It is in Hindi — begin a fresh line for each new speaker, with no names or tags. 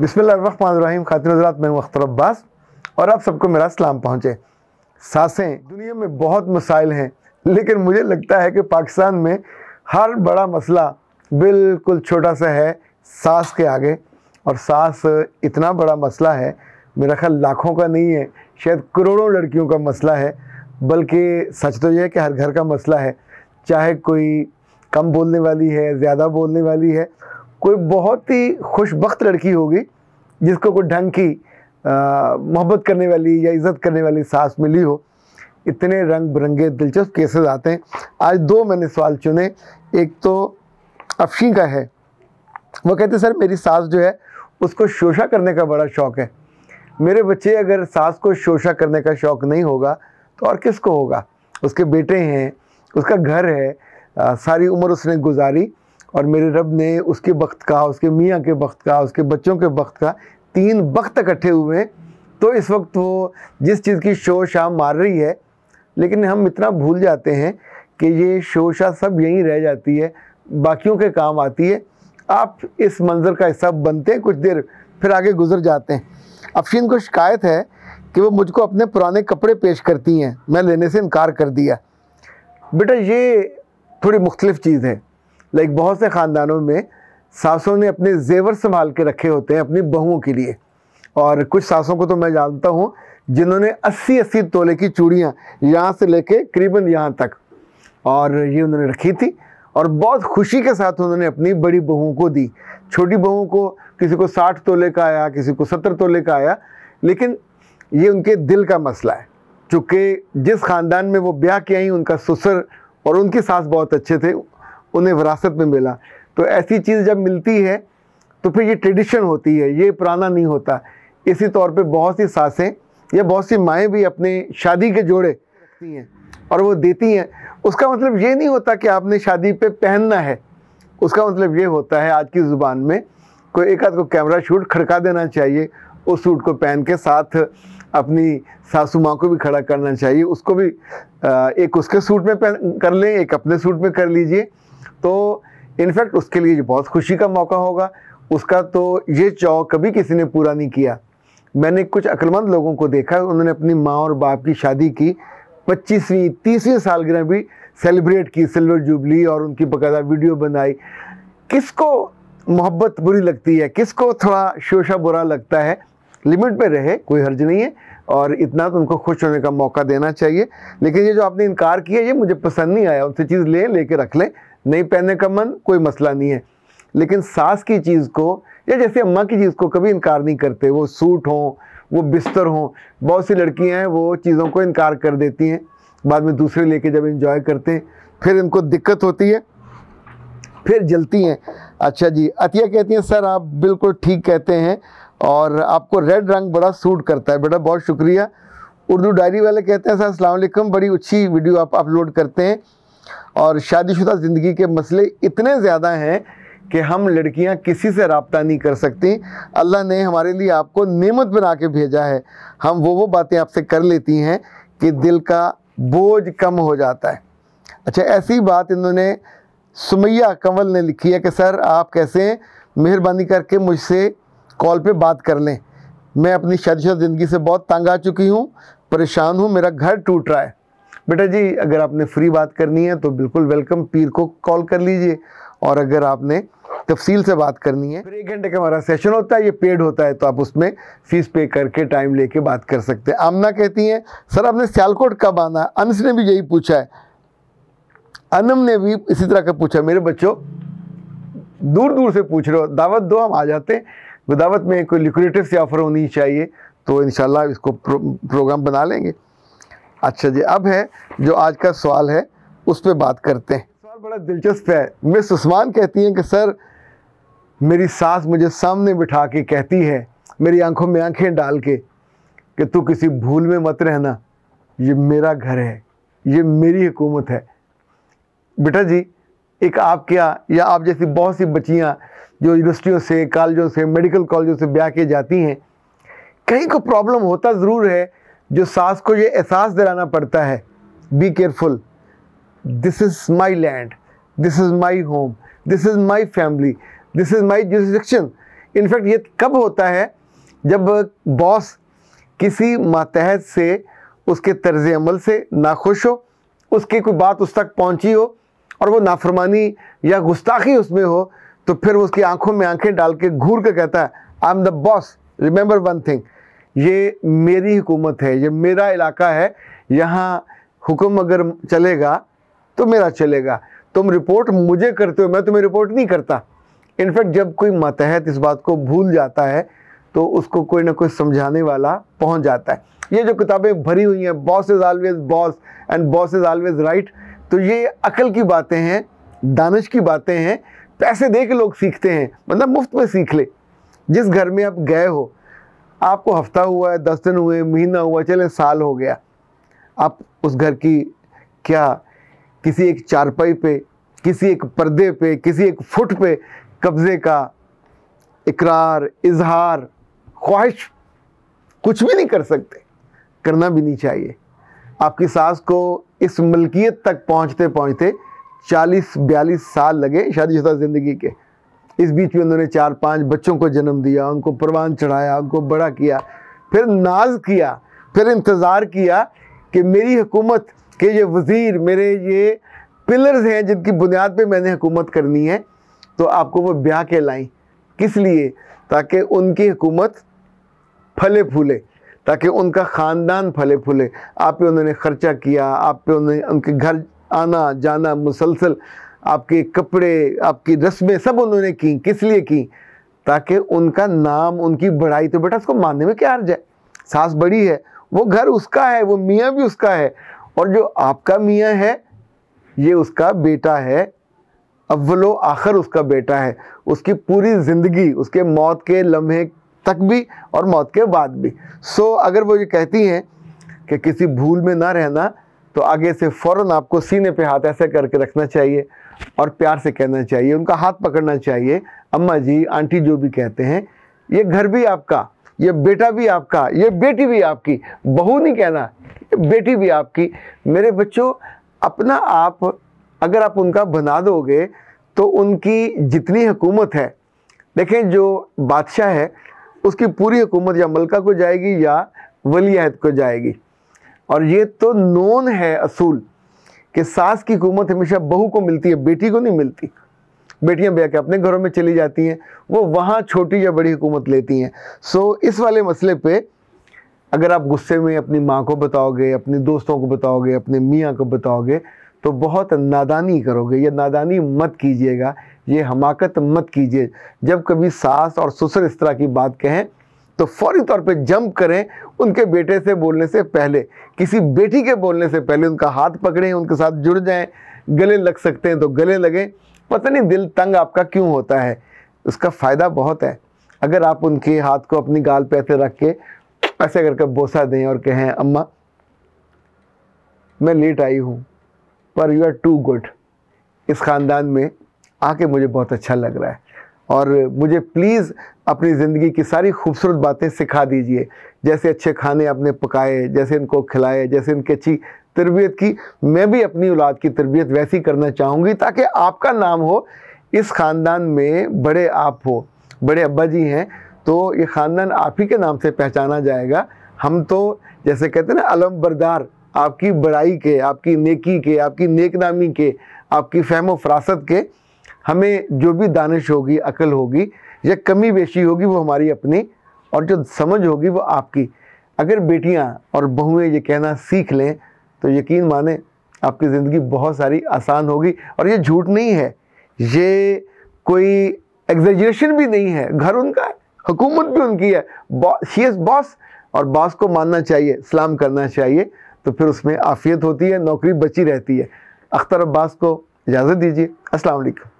बिस्मिल्लाम खातिन हजरात मैं अख्तर अब्बास और आप सबको मेरा सलाम पहुँचे सांसें दुनिया में बहुत मसाइल हैं लेकिन मुझे लगता है कि पाकिस्तान में हर बड़ा मसला बिल्कुल छोटा सा है सांस के आगे और सांस इतना बड़ा मसला है मेरा ख्याल लाखों का नहीं है शायद करोड़ों लड़कियों का मसला है बल्कि सच तो यह है कि हर घर का मसला है चाहे कोई कम बोलने वाली है ज़्यादा बोलने वाली है कोई बहुत ही खुशबक्त लड़की होगी जिसको कोई ढंग की मोहब्बत करने वाली या इज़्ज़त करने वाली सास मिली हो इतने रंग बिरंगे दिलचस्प केसेस आते हैं आज दो मैंने सवाल चुने एक तो अफशी का है वो कहते सर मेरी सास जो है उसको शोशा करने का बड़ा शौक़ है मेरे बच्चे अगर सास को शोशा करने का शौक़ नहीं होगा तो और किसको होगा उसके बेटे हैं उसका घर है आ, सारी उम्र उसने गुजारी और मेरे रब ने उसके वक्त का उसके मियाँ के वक्त का उसके बच्चों के वक्त का तीन वक्त इकट्ठे हुए तो इस वक्त वो जिस चीज़ की शोशा मार रही है लेकिन हम इतना भूल जाते हैं कि ये शोशा सब यहीं रह जाती है बाकियों के काम आती है आप इस मंज़र का हिस्सा बनते हैं कुछ देर फिर आगे गुजर जाते हैं अफशीन को शिकायत है कि वो मुझको अपने पुराने कपड़े पेश करती हैं मैं लेने से इनकार कर दिया बेटा ये थोड़ी मुख्तलिफ चीज़ है लाइक बहुत से ख़ानदानों में सासों ने अपने जेवर संभाल के रखे होते हैं अपनी बहुओं के लिए और कुछ सासों को तो मैं जानता हूँ जिन्होंने 80 अस्सी तोले की चूड़ियाँ यहाँ से लेके करीबन यहाँ तक और ये उन्होंने रखी थी और बहुत खुशी के साथ उन्होंने अपनी बड़ी बहुओं को दी छोटी बहुओं को किसी को साठ तोले का आया किसी को सत्तर तोले का आया लेकिन ये उनके दिल का मसला है चूँकि जिस ख़ानदान में वो ब्याह किया ही उनका ससुर और उनकी सास बहुत अच्छे थे उन्हें विरासत में मिला तो ऐसी चीज़ जब मिलती है तो फिर ये ट्रेडिशन होती है ये पुराना नहीं होता इसी तौर पे बहुत सी सासें या बहुत सी माएँ भी अपने शादी के जोड़े रखती हैं और वो देती हैं उसका मतलब ये नहीं होता कि आपने शादी पे पहनना है उसका मतलब ये होता है आज की ज़ुबान में कोई एक आध को कैमरा शूट खड़का देना चाहिए उस सूट को पहन के साथ अपनी सासू माँ को भी खड़ा करना चाहिए उसको भी एक उसके सूट में पहन कर लें एक अपने सूट में कर लीजिए तो इनफैक्ट उसके लिए बहुत खुशी का मौका होगा उसका तो ये चौक कभी किसी ने पूरा नहीं किया मैंने कुछ अक्लमंद लोगों को देखा उन्होंने अपनी माँ और बाप की शादी की पच्चीसवीं तीसवीं सालगिरह भी सेलिब्रेट की सिल्वर जुबली और उनकी बकायदा वीडियो बनाई किसको मोहब्बत बुरी लगती है किसको थोड़ा शोशा बुरा लगता है लिमिट में रहे कोई हर्ज नहीं है और इतना तो उनको खुश होने का मौका देना चाहिए लेकिन ये जो आपने इनकार किया ये मुझे पसंद नहीं आया उनसे चीज़ लें लेके रख लें नहीं पहनने का मन कोई मसला नहीं है लेकिन सास की चीज़ को या जैसे अम्मा की चीज़ को कभी इनकार नहीं करते वो सूट हों वो बिस्तर हों बहुत सी लड़कियाँ हैं वो चीज़ों को इनकार कर देती हैं बाद में दूसरे लेके जब इन्जॉय करते हैं फिर इनको दिक्कत होती है फिर जलती हैं अच्छा जी अतिया कहती हैं सर आप बिल्कुल ठीक कहते हैं और आपको रेड रंग बड़ा सूट करता है बेटा बहुत शुक्रिया उर्दू डायरी वाले कहते हैं सर अस्सलाम बड़ी अच्छी वीडियो आप अपलोड करते हैं और शादीशुदा ज़िंदगी के मसले इतने ज़्यादा हैं कि हम लड़कियां किसी से रबता नहीं कर सकती अल्लाह ने हमारे लिए आपको नेमत बना के भेजा है हम वो वो बातें आपसे कर लेती हैं कि दिल का बोझ कम हो जाता है अच्छा ऐसी बात इन्होंने सुमैया कंवल ने लिखी है कि सर आप कैसे मेहरबानी करके मुझसे कॉल पे बात कर लें मैं अपनी शादीशुदा ज़िंदगी से बहुत तंग आ चुकी हूँ परेशान हूँ मेरा घर टूट रहा है बेटा जी अगर आपने फ्री बात करनी है तो बिल्कुल वेलकम पीर को कॉल कर लीजिए और अगर आपने तफसील से बात करनी है फिर एक घंटे का हमारा सेशन होता है ये पेड होता है तो आप उसमें फीस पे करके टाइम लेके बात कर सकते हैं आमना कहती हैं सर आपने सियालकोट कब आना अनस ने भी यही पूछा है अनम ने भी इसी तरह का पूछा मेरे बच्चों दूर दूर से पूछ रहे हो दावत दो हम आ जाते हैं दावत में कोई लिक्रेटिव से ऑफ़र होनी चाहिए तो इन इसको प्रो, प्रोग्राम बना लेंगे अच्छा जी अब है जो आज का सवाल है उस पर बात करते हैं सवाल बड़ा दिलचस्प है मिस उस्मान कहती हैं कि सर मेरी सास मुझे सामने बिठा के कहती है मेरी आंखों में आंखें डाल के कि तू किसी भूल में मत रहना ये मेरा घर है ये मेरी हुकूमत है बेटा जी एक आप क्या या आप जैसी बहुत सी बच्चियाँ जो यूनिवर्सिटियों से कॉलेजों से मेडिकल कॉलेजों से ब्याह के जाती हैं कहीं को प्रॉब्लम होता ज़रूर है जो सास को ये एहसास दिलाना पड़ता है be careful this is my land this is my home this is my family this is my jurisdiction in fact ये कब होता है जब बॉस किसी मातहत से उसके तर्ज अमल से नाखुश हो उसकी कोई बात उस तक पहुंची हो और वो नाफरमानी या गुस्ताखी उसमें हो तो फिर उसकी आंखों में आंखें डाल के घूर के कहता है I am the boss remember one thing ये मेरी हुकूमत है ये मेरा इलाका है यहाँ हुक्म अगर चलेगा तो मेरा चलेगा तुम रिपोर्ट मुझे करते हो मैं तुम्हें रिपोर्ट नहीं करता इनफैक्ट जब कोई मतहत इस बात को भूल जाता है तो उसको कोई ना कोई समझाने वाला पहुंच जाता है ये जो किताबें भरी हुई हैं boss is always boss and boss is always right तो ये अकल की बातें हैं दानिश की बातें हैं पैसे दे के लोग सीखते हैं मतलब मुफ्त में सीख ले जिस घर में आप गए हो आपको हफ्ता हुआ है दस दिन हुए महीना हुआ चले साल हो गया आप उस घर की क्या किसी एक चारपाई पे किसी एक पर्दे पे किसी एक फुट पे कब्ज़े का इकरार इजहार ख्वाहिश कुछ भी नहीं कर सकते करना भी नहीं चाहिए आपकी सास को इस मलकियत तक पहुंचते पहुंचते 40-42 साल लगे शादीशुदा ज़िंदगी के इस बीच में उन्होंने चार पांच बच्चों को जन्म दिया उनको परवान चढ़ाया उनको बड़ा किया फिर नाज किया फिर इंतज़ार किया कि मेरी हुकूमत के ये वज़ीर मेरे ये पिलर्स हैं जिनकी बुनियाद पे मैंने हुकूमत करनी है तो आपको वो ब्याह के लाएँ किस लिए ताकि उनकी हुकूमत फले फूले ताकि उनका ख़ानदान फले फूले आप पे उन्होंने ख़र्चा किया आप पे उन्होंने उनके घर आना जाना मुसलसल आपके कपड़े आपकी रस्में सब उन्होंने की किस लिए की ताकि उनका नाम उनकी बढ़ाई तो बेटा उसको मानने में क्या हर्ज जाए सास बड़ी है वो घर उसका है वो मियाँ भी उसका है और जो आपका मियाँ है ये उसका बेटा है अव्वलो आखिर उसका बेटा है उसकी पूरी ज़िंदगी उसके मौत के लम्हे तक भी और मौत के बाद भी सो अगर वो ये कहती हैं कि किसी भूल में ना रहना तो आगे से फ़ौर आपको सीने पे हाथ ऐसे करके रखना चाहिए और प्यार से कहना चाहिए उनका हाथ पकड़ना चाहिए अम्मा जी आंटी जो भी कहते हैं ये घर भी आपका ये बेटा भी आपका ये बेटी भी आपकी बहू नहीं कहना बेटी भी आपकी मेरे बच्चों अपना आप अगर आप उनका बना दोगे तो उनकी जितनी हुकूमत है देखें जो बादशाह है उसकी पूरी हुकूमत या मलका को जाएगी या वलीहद को जाएगी और ये तो नोन है असूल कि सास की हुकूमत हमेशा बहू को मिलती है बेटी को नहीं मिलती बेटियां ब्याह के अपने घरों में चली जाती हैं वो वहाँ छोटी या बड़ी हुकूमत लेती हैं सो इस वाले मसले पे अगर आप गुस्से में अपनी माँ को बताओगे अपने दोस्तों को बताओगे अपने मियाँ को बताओगे तो बहुत नादानी करोगे या नादानी मत कीजिएगा ये हमाकत मत कीजिए जब कभी सास और ससुर इस तरह की बात कहें तो फौरी तौर पे जंप करें उनके बेटे से बोलने से पहले किसी बेटी के बोलने से पहले उनका हाथ पकड़ें उनके साथ जुड़ जाएं गले लग सकते हैं तो गले लगें पता नहीं दिल तंग आपका क्यों होता है उसका फ़ायदा बहुत है अगर आप उनके हाथ को अपनी गाल पे ऐसे रख के ऐसे करके बोसा दें और कहें अम्मा मैं लेट आई हूँ पर यू आर टू गुड इस ख़ानदान में आके मुझे बहुत अच्छा लग रहा है और मुझे प्लीज़ अपनी ज़िंदगी की सारी खूबसूरत बातें सिखा दीजिए जैसे अच्छे खाने आपने पकाए जैसे इनको खिलाए जैसे इनकी अच्छी तरबियत की मैं भी अपनी औलाद की तरबियत वैसी करना चाहूँगी ताकि आपका नाम हो इस ख़ानदान में बड़े आप हो बड़े अब्बा जी हैं तो ये ख़ानदान आप ही के नाम से पहचाना जाएगा हम तो जैसे कहते हैं ना अलम बरदार आपकी बड़ाई के आपकी नेकी के आपकी नेकनामी के आपकी फहम फरासत के हमें जो भी दानिश होगी अकल होगी या कमी बेशी होगी वो हमारी अपनी और जो समझ होगी वो आपकी अगर बेटियां और बहुएं ये कहना सीख लें तो यकीन माने आपकी ज़िंदगी बहुत सारी आसान होगी और ये झूठ नहीं है ये कोई एग्जेजरेशन भी नहीं है घर उनका है हुकूमत भी उनकी है शी इज़ बॉस और बॉस को मानना चाहिए सलाम करना चाहिए तो फिर उसमें आफियत होती है नौकरी बची रहती है अख्तर अब्बास को इजाज़त दीजिए अस्सलाम वालेकुम